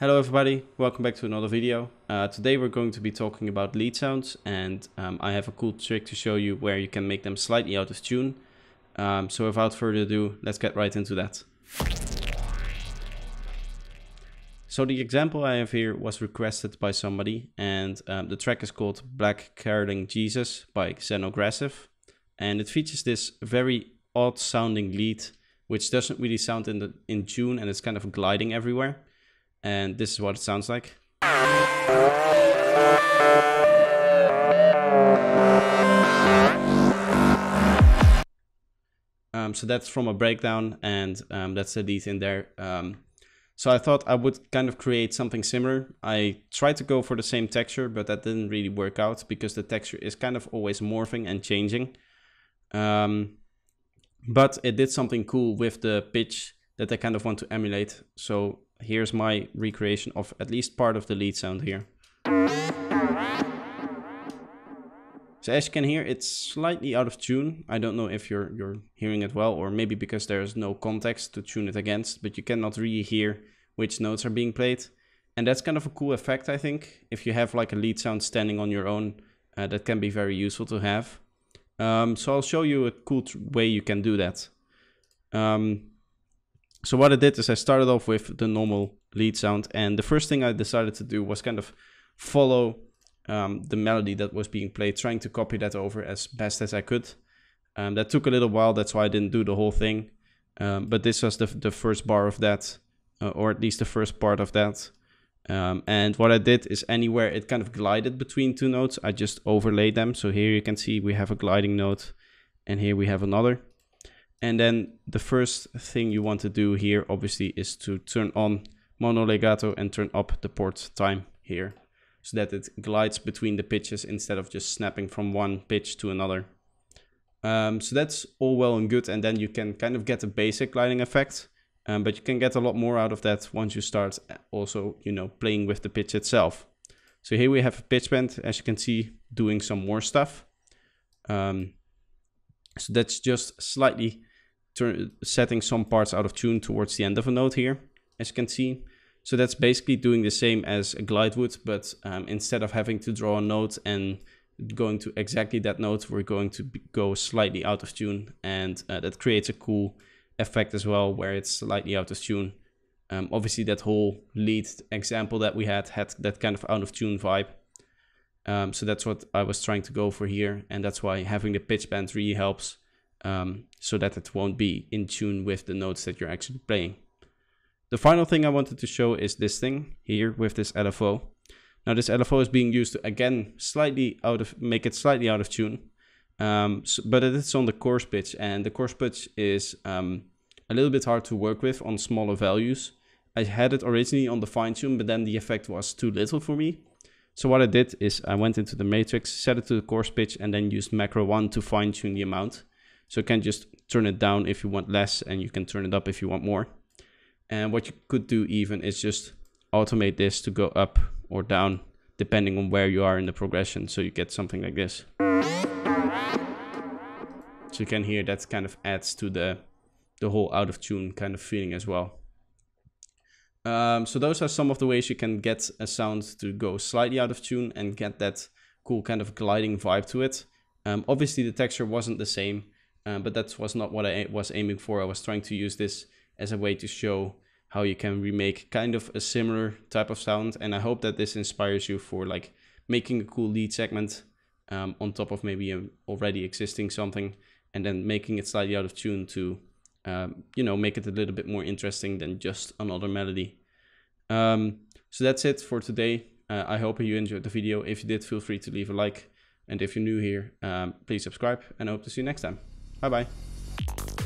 Hello everybody, welcome back to another video. Uh, today we're going to be talking about lead sounds and um, I have a cool trick to show you where you can make them slightly out of tune. Um, so without further ado, let's get right into that. So the example I have here was requested by somebody and um, the track is called Black Caroling Jesus by Xenogressive and it features this very odd sounding lead which doesn't really sound in, the, in tune and it's kind of gliding everywhere. And this is what it sounds like. Um, so that's from a breakdown and um, that's the lead in there. Um, so I thought I would kind of create something similar. I tried to go for the same texture, but that didn't really work out because the texture is kind of always morphing and changing. Um, but it did something cool with the pitch that I kind of want to emulate. So here's my recreation of at least part of the lead sound here. So as you can hear, it's slightly out of tune. I don't know if you're, you're hearing it well or maybe because there's no context to tune it against, but you cannot really hear which notes are being played. And that's kind of a cool effect, I think. If you have like a lead sound standing on your own, uh, that can be very useful to have. Um, so I'll show you a cool way you can do that. Um, so what I did is I started off with the normal lead sound. And the first thing I decided to do was kind of follow um, the melody that was being played, trying to copy that over as best as I could. Um, that took a little while. That's why I didn't do the whole thing. Um, but this was the, the first bar of that, uh, or at least the first part of that. Um, and what I did is anywhere it kind of glided between two notes, I just overlay them. So here you can see we have a gliding note and here we have another. And then the first thing you want to do here, obviously, is to turn on mono legato and turn up the port time here so that it glides between the pitches instead of just snapping from one pitch to another. Um, so that's all well and good. And then you can kind of get a basic gliding effect, um, but you can get a lot more out of that once you start uh, also, you know, playing with the pitch itself. So here we have a pitch bend, as you can see, doing some more stuff. Um, so that's just slightly setting some parts out of tune towards the end of a note here, as you can see. So that's basically doing the same as a glide would, but um, instead of having to draw a note and going to exactly that note, we're going to go slightly out of tune. And uh, that creates a cool effect as well, where it's slightly out of tune. Um, obviously, that whole lead example that we had had that kind of out of tune vibe. Um, so that's what I was trying to go for here. And that's why having the pitch bend really helps um, so that it won't be in tune with the notes that you're actually playing. The final thing I wanted to show is this thing here with this LFO. Now this LFO is being used to, again slightly out of make it slightly out of tune, um, so, but it is on the coarse pitch and the coarse pitch is um, a little bit hard to work with on smaller values. I had it originally on the fine tune, but then the effect was too little for me. So what I did is I went into the matrix, set it to the coarse pitch, and then used macro one to fine tune the amount. So you can just turn it down if you want less and you can turn it up if you want more. And what you could do even is just automate this to go up or down depending on where you are in the progression. So you get something like this. So you can hear that kind of adds to the, the whole out of tune kind of feeling as well. Um, so those are some of the ways you can get a sound to go slightly out of tune and get that cool kind of gliding vibe to it. Um, obviously the texture wasn't the same uh, but that was not what I was aiming for. I was trying to use this as a way to show how you can remake kind of a similar type of sound. And I hope that this inspires you for like making a cool lead segment um, on top of maybe an already existing something and then making it slightly out of tune to, um, you know, make it a little bit more interesting than just another melody. Um, so that's it for today. Uh, I hope you enjoyed the video. If you did, feel free to leave a like. And if you're new here, um, please subscribe and I hope to see you next time. Bye bye.